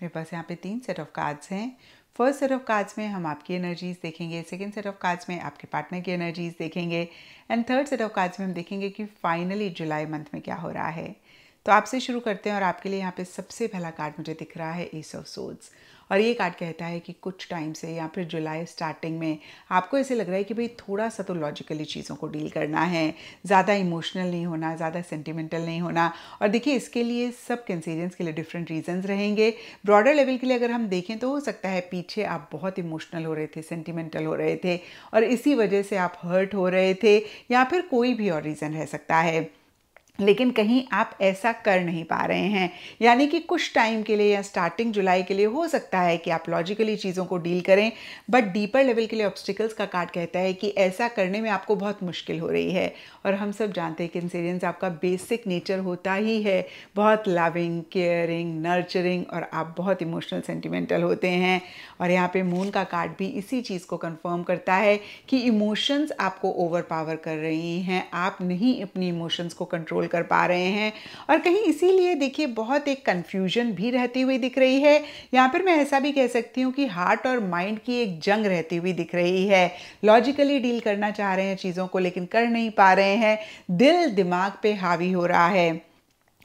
मेरे पास यहाँ पे तीन सेट ऑफ कार्ड्स हैं फर्स्ट सेट ऑफ कार्ड्स में हम आपकी एनर्जीज देखेंगे सेकेंड सेट ऑफ कार्ड्स में आपके पार्टनर की एनर्जीज देखेंगे and third set of cards में हम देखेंगे कि फाइनली जुलाई मंथ में क्या हो रहा है तो आपसे शुरू करते हैं और आपके लिए यहाँ पे सबसे पहला कार्ड मुझे दिख रहा है एस ऑफ सोड्स और ये कार्ड कहता है कि कुछ टाइम से या फिर जुलाई स्टार्टिंग में आपको ऐसे लग रहा है कि भाई थोड़ा सा तो लॉजिकली चीज़ों को डील करना है ज़्यादा इमोशनल नहीं होना ज़्यादा सेंटिमेंटल नहीं होना और देखिए इसके लिए सब कंसीडेंस के लिए डिफरेंट रीजंस रहेंगे ब्रॉडर लेवल के लिए अगर हम देखें तो हो सकता है पीछे आप बहुत इमोशनल हो रहे थे सेंटिमेंटल हो रहे थे और इसी वजह से आप हर्ट हो रहे थे या फिर कोई भी और रीज़न रह सकता है लेकिन कहीं आप ऐसा कर नहीं पा रहे हैं यानी कि कुछ टाइम के लिए या स्टार्टिंग जुलाई के लिए हो सकता है कि आप लॉजिकली चीज़ों को डील करें बट डीपर लेवल के लिए ऑब्स्टिकल्स का कार्ड कहता है कि ऐसा करने में आपको बहुत मुश्किल हो रही है और हम सब जानते हैं कि इंसेरियंस आपका बेसिक नेचर होता ही है बहुत लविंग केयरिंग नर्चरिंग और आप बहुत इमोशनल सेंटिमेंटल होते हैं और यहाँ पर मून का कार्ड भी इसी चीज़ को कन्फर्म करता है कि इमोशंस आपको ओवर पावर कर रही हैं आप नहीं अपनी इमोशंस को कंट्रोल कंट्रोल कर पा रहे हैं और कहीं इसीलिए देखिए बहुत एक कंफ्यूजन भी रहती हुई दिख रही है यहाँ पर मैं ऐसा भी कह सकती हूँ कि हार्ट और माइंड की एक जंग रहती हुई दिख रही है लॉजिकली डील करना चाह रहे हैं चीज़ों को लेकिन कर नहीं पा रहे हैं दिल दिमाग पे हावी हो रहा है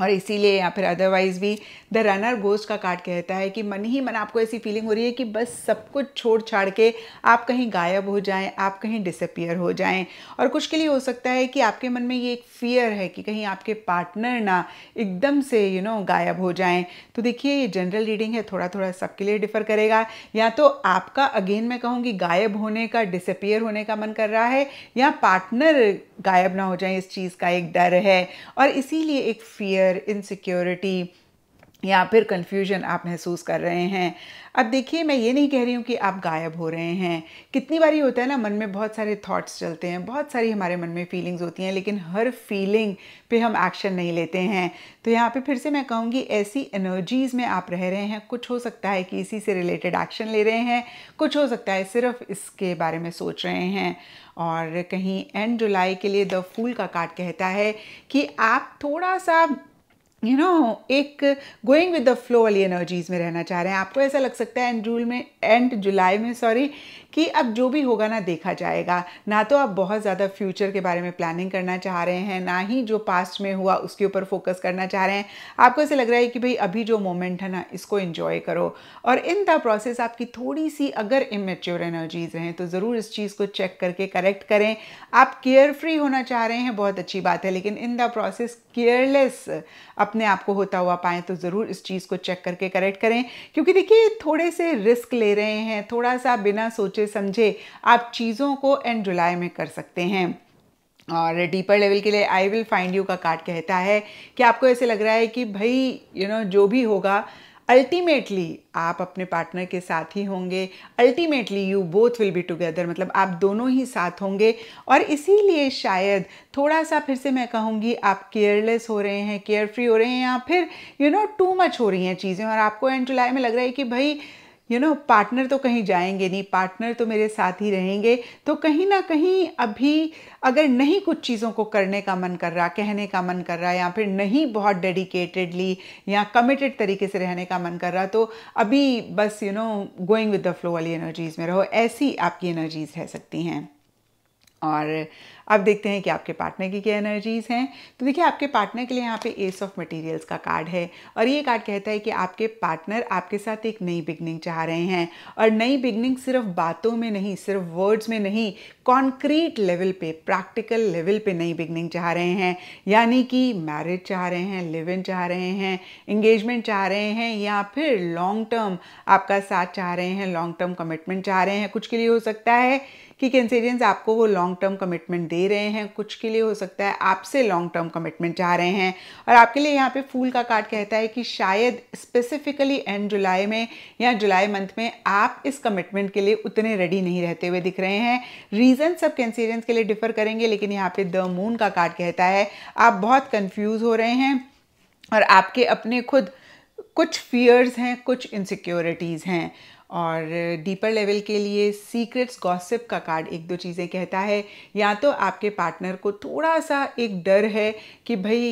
और इसीलिए या फिर अदरवाइज़ भी द रनर गोस्ट का कार्ड कहता है कि मन ही मन आपको ऐसी फीलिंग हो रही है कि बस सब कुछ छोड़ छाड़ के आप कहीं गायब हो जाएं आप कहीं डिसअपियर हो जाएं और कुछ के लिए हो सकता है कि आपके मन में ये एक फ़ियर है कि कहीं आपके पार्टनर ना एकदम से यू you नो know, गायब हो जाएं तो देखिए ये जनरल रीडिंग है थोड़ा थोड़ा सबके लिए डिफ़र करेगा या तो आपका अगेन मैं कहूँगी गायब होने का डिसअपियर होने का मन कर रहा है या पार्टनर गायब ना हो जाए इस चीज़ का एक डर है और इसीलिए एक फ़ियर फियर इनसिक्योरिटी या फिर कंफ्यूजन आप महसूस कर रहे हैं अब देखिए मैं ये नहीं कह रही हूँ कि आप गायब हो रहे हैं कितनी बारी होता है ना मन में बहुत सारे थॉट्स चलते हैं बहुत सारी हमारे मन में फीलिंग्स होती हैं लेकिन हर फीलिंग पे हम एक्शन नहीं लेते हैं तो यहाँ पे फिर से मैं कहूँगी ऐसी एनर्जीज़ में आप रह रहे हैं कुछ हो सकता है कि इसी से रिलेटेड एक्शन ले रहे हैं कुछ हो सकता है सिर्फ इसके बारे में सोच रहे हैं और कहीं एंड जुलाई के लिए द फूल का कार्ड कहता है कि आप थोड़ा सा यू नो एक गोइंग विद द फ्लो वाली एनर्जीज में रहना चाह रहे हैं आपको ऐसा लग सकता है एंड जूल में एंड जुलाई में सॉरी कि अब जो भी होगा ना देखा जाएगा ना तो आप बहुत ज़्यादा फ्यूचर के बारे में प्लानिंग करना चाह रहे हैं ना ही जो पास्ट में हुआ उसके ऊपर फोकस करना चाह रहे हैं आपको ऐसे लग रहा है कि भाई अभी जो मोमेंट है ना इसको इन्जॉय करो और इन द प्रोसेस आपकी थोड़ी सी अगर इमेच्योर एनर्जीज रहें तो ज़रूर इस चीज़ को चेक करके करेक्ट करें आप केयर फ्री होना चाह रहे हैं बहुत अच्छी बात है लेकिन इन द प्रोसेस केयरलेस अपने आप को होता हुआ पाएँ तो ज़रूर इस चीज़ को चेक करके करेक्ट करें क्योंकि देखिए थोड़े से रिस्क ले रहे हैं थोड़ा सा बिना सोचे सोचे समझे आप चीज़ों को एंड जुलाई में कर सकते हैं और डीपर लेवल के लिए आई विल फाइंड यू का कार्ड कहता है कि आपको ऐसे लग रहा है कि भाई यू नो जो भी होगा अल्टीमेटली आप अपने पार्टनर के साथ ही होंगे ultimately you both will be together मतलब आप दोनों ही साथ होंगे और इसीलिए शायद थोड़ा सा फिर से मैं कहूँगी आप केयरलेस हो रहे हैं केयर फ्री हो रहे हैं या फिर यू नो टू मच हो रही हैं चीज़ें और आपको एंड जुलाई में लग रहा है कि भाई यू नो पार्टनर तो कहीं जाएंगे नहीं पार्टनर तो मेरे साथ ही रहेंगे तो कहीं ना कहीं अभी अगर नहीं कुछ चीज़ों को करने का मन कर रहा कहने का मन कर रहा या फिर नहीं बहुत डेडिकेटेडली या कमिटेड तरीके से रहने का मन कर रहा तो अभी बस you know going with the flow वाली एनर्जीज़ में रहो ऐसी आपकी एनर्जीज़ रह सकती हैं और अब देखते हैं कि आपके पार्टनर की क्या एनर्जीज़ हैं तो देखिए आपके पार्टनर के लिए यहाँ पे एस ऑफ मटेरियल्स का कार्ड है और ये कार्ड कहता है कि आपके पार्टनर आपके साथ एक नई बिगनिंग चाह रहे हैं और नई बिगनिंग सिर्फ बातों में नहीं सिर्फ वर्ड्स में नहीं कॉन्क्रीट लेवल पे प्रैक्टिकल लेवल पे नई बिगनिंग चाह रहे हैं यानी कि मैरिज चाह रहे हैं लिव इन चाह रहे हैं इंगेजमेंट चाह रहे हैं या फिर लॉन्ग टर्म आपका साथ चाह रहे हैं लॉन्ग टर्म कमिटमेंट चाह रहे हैं कुछ के लिए हो सकता है कि कैंसेरियंस आपको वो लॉन्ग टर्म कमिटमेंट दे रहे हैं कुछ के लिए हो सकता है आपसे लॉन्ग टर्म कमिटमेंट चाह रहे हैं और आपके लिए यहाँ पे फूल का कार्ड कहता है कि शायद स्पेसिफिकली एंड जुलाई में या जुलाई मंथ में आप इस कमिटमेंट के लिए उतने रेडी नहीं रहते हुए दिख रहे हैं रीज़न सब कैंसीरियंस के लिए डिफर करेंगे लेकिन यहाँ पे द मून का कार्ड कहता है आप बहुत कन्फ्यूज़ हो रहे हैं और आपके अपने खुद कुछ फियर्स हैं कुछ इनसिक्योरिटीज़ हैं और डीपर लेवल के लिए सीक्रेट्स गॉसिप का कार्ड एक दो चीज़ें कहता है या तो आपके पार्टनर को थोड़ा सा एक डर है कि भाई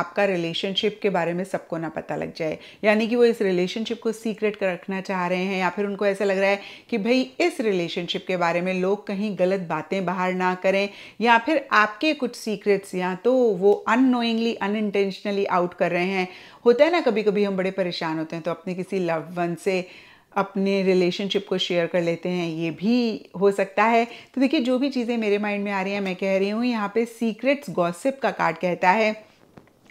आपका रिलेशनशिप के बारे में सबको ना पता लग जाए यानी कि वो इस रिलेशनशिप को सीक्रेट कर रखना चाह रहे हैं या फिर उनको ऐसा लग रहा है कि भाई इस रिलेशनशिप के बारे में लोग कहीं गलत बातें बाहर ना करें या फिर आपके कुछ सीक्रेट्स या तो वो अनोइंगली अनइंटेंशनली आउट कर रहे हैं होता है ना कभी कभी हम बड़े परेशान होते हैं तो अपने किसी लव वन से अपने रिलेशनशिप को शेयर कर लेते हैं ये भी हो सकता है तो देखिए जो भी चीज़ें मेरे माइंड में आ रही हैं मैं कह रही हूँ यहाँ पे सीक्रेट्स गॉसिप का कार्ड कहता है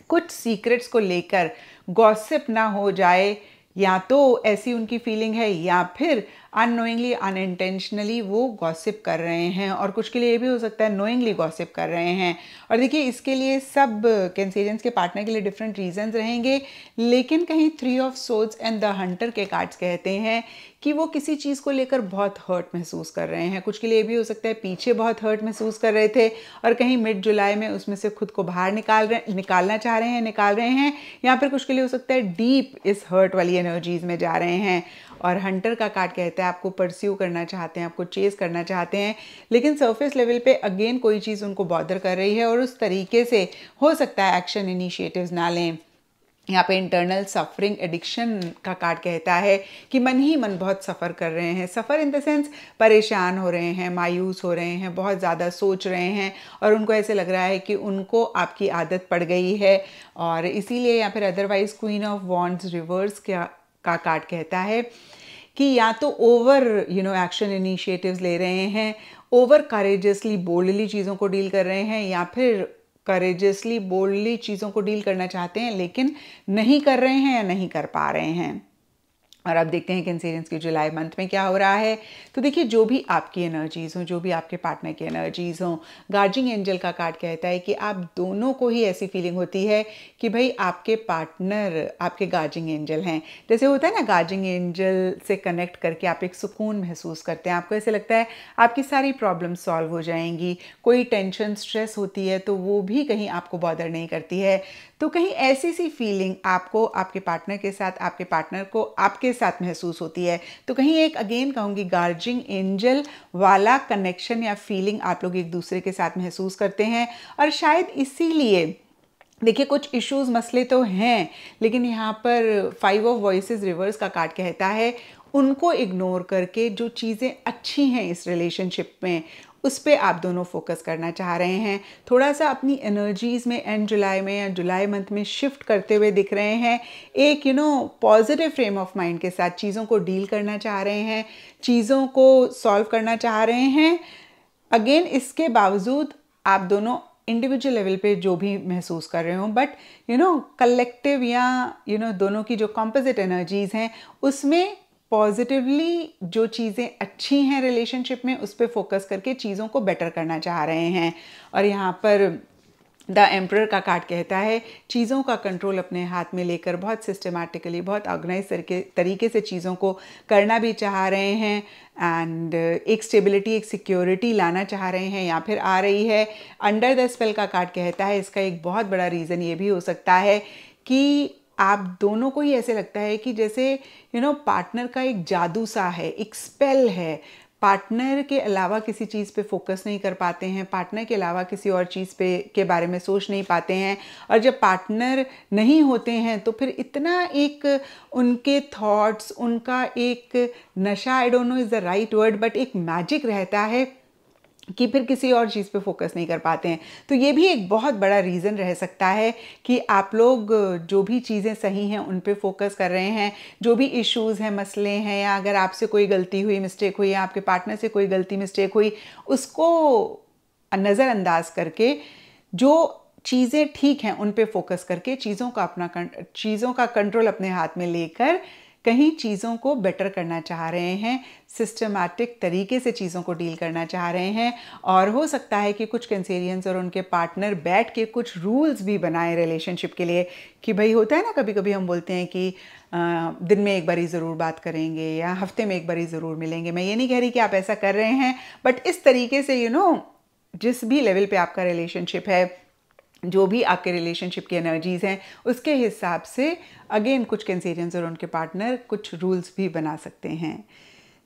कुछ सीक्रेट्स को लेकर गॉसिप ना हो जाए या तो ऐसी उनकी फीलिंग है या फिर अनोइंगली अनइंटेंशनली वो गॉसिप कर रहे हैं और कुछ के लिए ये भी हो सकता है नोइंगली गॉसिप कर रहे हैं और देखिए इसके लिए सब कैंसेरियंस के पार्टनर के लिए डिफरेंट रीजंस रहेंगे लेकिन कहीं three of swords and the hunter के कार्ड्स कहते हैं कि वो किसी चीज़ को लेकर बहुत हर्ट महसूस कर रहे हैं कुछ के लिए भी हो सकता है पीछे बहुत हर्ट महसूस कर रहे थे और कहीं मिड जुलाई में उसमें से खुद को बाहर निकाल रहे निकालना चाह रहे हैं निकाल रहे हैं या फिर कुछ के लिए हो सकता है डीप इस हर्ट वाली एनर्जीज़ में जा रहे हैं और हंटर का कार्ड कहता है आपको परस्यू करना चाहते हैं आपको चेस करना चाहते हैं लेकिन सरफेस लेवल पे अगेन कोई चीज़ उनको बॉदर कर रही है और उस तरीके से हो सकता है एक्शन इनिशिएटिव्स ना लें यहाँ पे इंटरनल सफरिंग एडिक्शन का कार्ड कहता है कि मन ही मन बहुत सफ़र कर रहे हैं सफ़र इन द सेंस परेशान हो रहे हैं मायूस हो रहे हैं बहुत ज़्यादा सोच रहे हैं और उनको ऐसे लग रहा है कि उनको आपकी आदत पड़ गई है और इसीलिए या फिर otherwise queen of wands reverse का का कार्ड कहता है कि या तो over you know action initiatives ले रहे हैं ओवर करेजसली बोल्डली चीज़ों को डील कर रहे हैं या फिर करेजियसली बोल्डली चीज़ों को डील करना चाहते हैं लेकिन नहीं कर रहे हैं या नहीं कर पा रहे हैं और आप देखते हैं कैंसेरियंस के जुलाई मंथ में क्या हो रहा है तो देखिए जो भी आपकी एनर्जीज़ हों जो भी आपके पार्टनर की एनर्जीज़ हों गार्जिंग एंजल का कार्ड कहता है कि आप दोनों को ही ऐसी फीलिंग होती है कि भाई आपके पार्टनर आपके गार्जिंग एंजल हैं जैसे होता है ना गार्जिंग एंजल से कनेक्ट करके आप एक सुकून महसूस करते हैं आपको ऐसे लगता है आपकी सारी प्रॉब्लम सॉल्व हो जाएंगी कोई टेंशन स्ट्रेस होती है तो वो भी कहीं आपको बॉदर नहीं करती है तो कहीं ऐसी सी फीलिंग आपको आपके पार्टनर के साथ आपके पार्टनर को आपके मेरे साथ महसूस होती है तो कहीं एक अगेन कहूँगी गार्जिंग एंजल वाला कनेक्शन या फीलिंग आप लोग एक दूसरे के साथ महसूस करते हैं और शायद इसीलिए देखिए कुछ इश्यूज मसले तो हैं लेकिन यहाँ पर फाइव ऑफ वॉइस रिवर्स का कार्ड कहता है उनको इग्नोर करके जो चीज़ें अच्छी हैं इस रिलेशनशिप में उस पर आप दोनों फोकस करना चाह रहे हैं थोड़ा सा अपनी एनर्जीज़ में एंड जुलाई में या जुलाई मंथ में शिफ्ट करते हुए दिख रहे हैं एक you know positive frame of mind के साथ चीज़ों को डील करना चाह रहे हैं चीज़ों को सॉल्व करना चाह रहे हैं अगेन इसके बावजूद आप दोनों इंडिविजुअल लेवल पे जो भी महसूस कर रहे हो बट यू नो कलेक्टिव या यू you नो know, दोनों की जो कॉम्पोजिट एनर्जीज़ हैं उसमें पॉजिटिवली जो चीज़ें अच्छी हैं रिलेशनशिप में उस पर फोकस करके चीज़ों को बेटर करना चाह रहे हैं और यहाँ पर द एम्प्रर का कार्ड कहता है चीज़ों का कंट्रोल अपने हाथ में लेकर बहुत सिस्टमेटिकली बहुत ऑर्गेनाइज तरीके तरीके से चीज़ों को करना भी चाह रहे हैं एंड एक स्टेबिलिटी एक सिक्योरिटी लाना चाह रहे हैं या फिर आ रही है अंडर द स्पेल का कार्ड कहता है इसका एक बहुत बड़ा रीज़न ये भी हो सकता है कि आप दोनों को ही ऐसे लगता है कि जैसे यू नो पार्टनर का एक जादू सा है एक स्पेल है पार्टनर के अलावा किसी चीज़ पे फोकस नहीं कर पाते हैं पार्टनर के अलावा किसी और चीज़ पे के बारे में सोच नहीं पाते हैं और जब पार्टनर नहीं होते हैं तो फिर इतना एक उनके थॉट्स उनका एक नशा I don't know is the right word but एक मैजिक रहता है कि फिर किसी और चीज़ पे फोकस नहीं कर पाते हैं तो ये भी एक बहुत बड़ा रीज़न रह सकता है कि आप लोग जो भी चीज़ें सही हैं उन पे फोकस कर रहे हैं जो भी इश्यूज हैं मसले हैं या अगर आपसे कोई गलती हुई मिस्टेक हुई या आपके पार्टनर से कोई गलती मिस्टेक हुई उसको नज़रअंदाज करके जो चीज़ें ठीक हैं उन पर फोकस करके चीज़ों का अपना चीज़ों का कंट्रोल अपने हाथ में लेकर कहीं चीज़ों को बेटर करना चाह रहे हैं सिस्टमैटिक तरीके से चीज़ों को डील करना चाह रहे हैं और हो सकता है कि कुछ कंसेरियंस और उनके पार्टनर बैठ के कुछ रूल्स भी बनाएं रिलेशनशिप के लिए कि भाई होता है ना कभी कभी हम बोलते हैं कि दिन में एक बारी ज़रूर बात करेंगे या हफ्ते में एक बारी ज़रूर मिलेंगे मैं ये नहीं कह रही कि आप ऐसा कर रहे हैं बट इस तरीके से यू you नो know, जिस भी लेवल पे आपका रिलेशनशिप है जो भी आपके रिलेशनशिप की एनर्जीज़ हैं उसके हिसाब से अगेन कुछ कैंसेरियंस और उनके पार्टनर कुछ रूल्स भी बना सकते हैं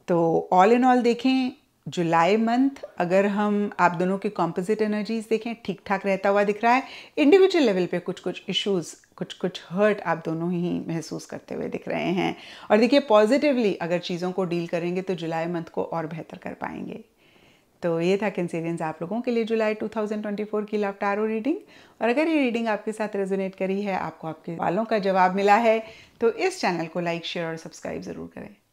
तो ऑल इन ऑल देखें जुलाई मंथ अगर हम आप दोनों की कॉम्पोजिट एनर्जीज देखें ठीक ठाक रहता हुआ दिख रहा है इंडिविजुअल लेवल पे कुछ कुछ इश्यूज कुछ कुछ हर्ट आप दोनों ही महसूस करते हुए दिख रहे हैं और देखिए पॉजिटिवली अगर चीज़ों को डील करेंगे तो जुलाई मंथ को और बेहतर कर पाएंगे तो ये था कैंसेरियंस आप लोगों के लिए जुलाई 2024 की लव टारो रीडिंग और अगर ये रीडिंग आपके साथ रेजोनेट करी है आपको आपके सवालों का जवाब मिला है तो इस चैनल को लाइक शेयर और सब्सक्राइब ज़रूर करें